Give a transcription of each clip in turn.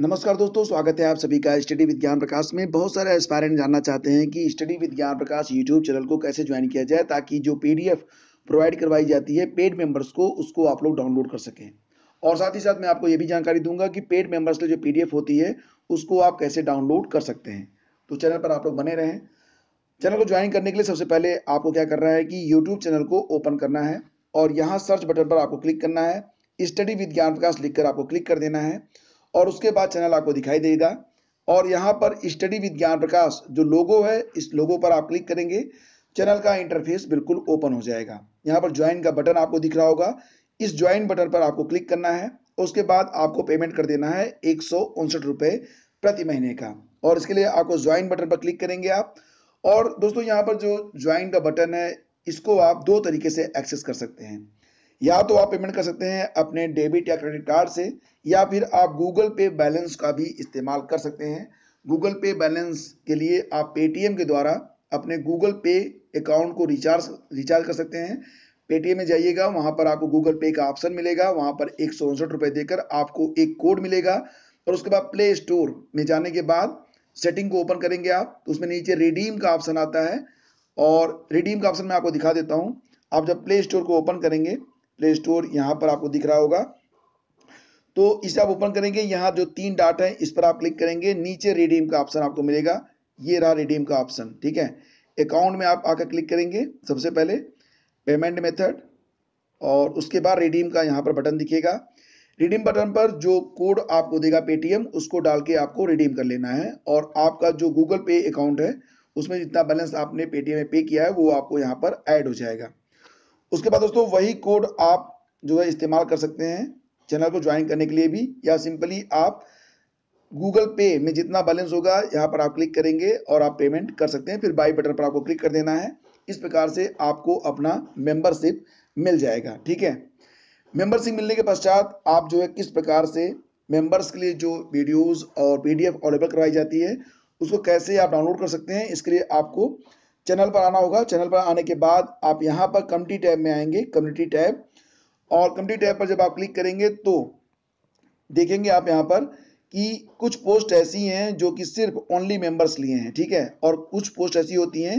नमस्कार दोस्तों स्वागत है आप सभी का स्टडी विद ज्ञान प्रकाश में बहुत सारे एस्पायरेंट जानना चाहते हैं कि स्टडी विद ज्ञान प्रकाश यूट्यूब चैनल को कैसे ज्वाइन किया जाए ताकि जो पीडीएफ प्रोवाइड करवाई जाती है पेड मेंबर्स को उसको आप लोग डाउनलोड कर सकें और साथ ही साथ मैं आपको ये भी जानकारी दूंगा कि पेड मेंबर्स की जो पी होती है उसको आप कैसे डाउनलोड कर सकते हैं तो चैनल पर आप लोग बने रहें चैनल को ज्वाइन करने के लिए सबसे पहले आपको क्या करना है कि यूट्यूब चैनल को ओपन करना है और यहाँ सर्च बटन पर आपको क्लिक करना है स्टडी विद ज्ञान प्रकाश लिखकर आपको क्लिक कर देना है और उसके बाद चैनल आपको दिखाई देगा और यहाँ पर स्टडी विद ज्ञान प्रकाश जो लोगो है इस लोगो पर आप क्लिक करेंगे चैनल का इंटरफेस बिल्कुल ओपन हो जाएगा यहाँ पर ज्वाइन का बटन आपको दिख रहा होगा इस ज्वाइन बटन पर आपको क्लिक करना है उसके बाद आपको पेमेंट कर देना है एक रुपए प्रति महीने का और इसके लिए आपको ज्वाइन बटन पर क्लिक करेंगे आप और दोस्तों यहाँ पर जो ज्वाइन का बटन है इसको आप दो तरीके से एक्सेस कर सकते हैं या तो आप पेमेंट कर सकते हैं अपने डेबिट या क्रेडिट कार्ड से या फिर आप गूगल पे बैलेंस का भी इस्तेमाल कर सकते हैं गूगल पे बैलेंस के लिए आप पेटीएम के द्वारा अपने गूगल पे अकाउंट को रिचार्ज रिचार्ज कर सकते हैं पेटीएम में जाइएगा वहाँ पर आपको गूगल पे का ऑप्शन मिलेगा वहाँ पर एक सौ उनसठ रुपये देकर आपको एक कोड मिलेगा और उसके बाद प्ले स्टोर में जाने के बाद सेटिंग को ओपन करेंगे आप तो उसमें नीचे रिडीम का ऑप्शन आता है और रिडीम का ऑप्शन मैं आपको दिखा देता हूँ आप जब प्ले स्टोर को ओपन करेंगे प्ले स्टोर यहाँ पर आपको दिख रहा होगा तो इसे आप ओपन करेंगे यहाँ जो तीन डाट है इस पर आप क्लिक करेंगे नीचे रिडीम का ऑप्शन आपको मिलेगा ये रहा रिडीम का ऑप्शन ठीक है अकाउंट में आप आकर क्लिक करेंगे सबसे पहले पेमेंट मेथड और उसके बाद रिडीम का यहाँ पर बटन दिखेगा रिडीम बटन पर जो कोड आपको देगा पेटीएम उसको डाल के आपको रिडीम कर लेना है और आपका जो गूगल पे अकाउंट है उसमें जितना बैलेंस आपने पेटीएम में पे किया है वो आपको यहाँ पर ऐड हो जाएगा उसके बाद दोस्तों वही कोड आप जो है इस्तेमाल कर सकते हैं चैनल को ज्वाइन करने के लिए भी या सिंपली आप गूगल पे में जितना बैलेंस होगा यहाँ पर आप क्लिक करेंगे और आप पेमेंट कर सकते हैं फिर बाई बटन पर आपको क्लिक कर देना है इस प्रकार से आपको अपना मेंबरशिप मिल जाएगा ठीक है मेंबरशिप मिलने के पश्चात आप जो है किस प्रकार से मेंबर्स के लिए जो वीडियोस और पीडीएफ अवेलेबल करवाई जाती है उसको कैसे आप डाउनलोड कर सकते हैं इसके लिए आपको चैनल पर आना होगा चैनल पर आने के बाद आप यहाँ पर कम्युनिटी टैब में आएंगे कम्युनिटी टैब और कम्युनिटी टैब पर जब आप क्लिक करेंगे तो देखेंगे आप यहाँ पर कि कुछ पोस्ट ऐसी हैं जो कि सिर्फ ओनली मेंबर्स लिए हैं ठीक है और कुछ पोस्ट ऐसी होती हैं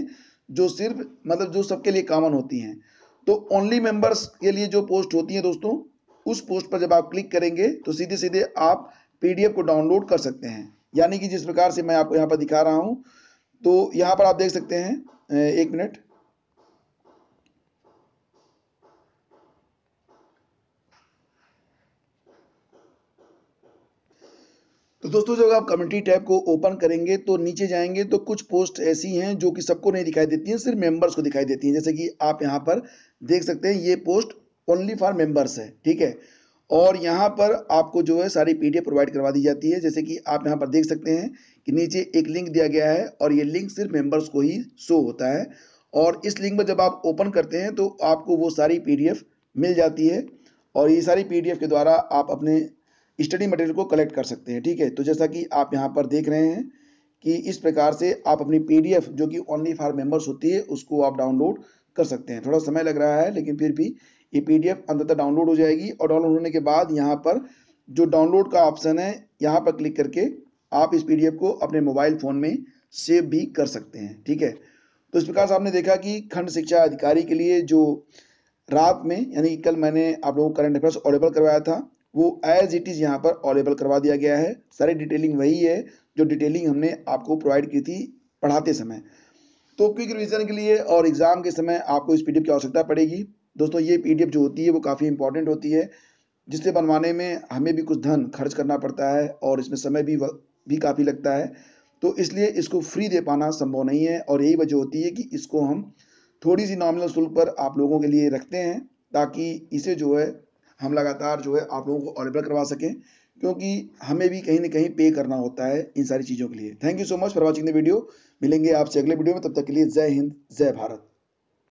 जो सिर्फ मतलब जो सबके लिए कॉमन होती हैं तो ओनली मेंबर्स के लिए जो पोस्ट होती हैं दोस्तों उस पोस्ट पर जब आप क्लिक करेंगे तो सीधे सीधे आप पीडीएफ को डाउनलोड कर सकते हैं यानी कि जिस प्रकार से मैं आपको यहाँ पर दिखा रहा हूँ तो यहां पर आप देख सकते हैं एक मिनट तो दोस्तों जब आप कम्युनिटी टैब को ओपन करेंगे तो नीचे जाएंगे तो कुछ पोस्ट ऐसी हैं जो कि सबको नहीं दिखाई देती हैं सिर्फ मेंबर्स को दिखाई देती हैं जैसे कि आप यहां पर देख सकते हैं ये पोस्ट ओनली फॉर मेंबर्स है ठीक है और यहाँ पर आपको जो है सारी पीडीएफ प्रोवाइड करवा दी जाती है जैसे कि आप यहाँ पर देख सकते हैं कि नीचे एक लिंक दिया गया है और ये लिंक सिर्फ मेंबर्स को ही शो होता है और इस लिंक पर जब आप ओपन करते हैं तो आपको वो सारी पीडीएफ मिल जाती है और ये सारी पीडीएफ के द्वारा आप अपने स्टडी मटेरियल को कलेक्ट कर सकते हैं ठीक है तो जैसा कि आप यहाँ पर देख रहे हैं कि इस प्रकार से आप अपनी पी जो कि ओनली फॉर मेंबर्स होती है उसको आप डाउनलोड कर सकते हैं थोड़ा समय लग रहा है लेकिन फिर भी ये पी अंततः डाउनलोड हो जाएगी और डाउनलोड होने के बाद यहाँ पर जो डाउनलोड का ऑप्शन है यहाँ पर क्लिक करके आप इस पी को अपने मोबाइल फ़ोन में सेव भी कर सकते हैं ठीक है तो इस प्रकार से आपने देखा कि खंड शिक्षा अधिकारी के लिए जो रात में यानी कल मैंने आप लोगों को करंट अफेयर्स ऑलेबल करवाया था वो एज इट इज़ यहाँ पर ऑडेबल करवा दिया गया है सारी डिटेलिंग वही है जो डिटेलिंग हमने आपको प्रोवाइड की थी पढ़ाते समय तो क्विक रिविजन के लिए और एग्ज़ाम के समय आपको इस पी की आवश्यकता पड़ेगी दोस्तों ये पी जो होती है वो काफ़ी इंपॉर्टेंट होती है जिससे बनवाने में हमें भी कुछ धन खर्च करना पड़ता है और इसमें समय भी भी काफ़ी लगता है तो इसलिए इसको फ्री दे पाना संभव नहीं है और यही वजह होती है कि इसको हम थोड़ी सी नॉमिनल शुल्क पर आप लोगों के लिए रखते हैं ताकि इसे जो है हम लगातार जो है आप लोगों को अवेलेबल करवा सकें क्योंकि हमें भी कहीं ना कहीं पे करना होता है इन सारी चीज़ों के लिए thank you so much for watching the video मिलेंगे आपसे अगले वीडियो में तब तक के लिए जय हिंद जय भारत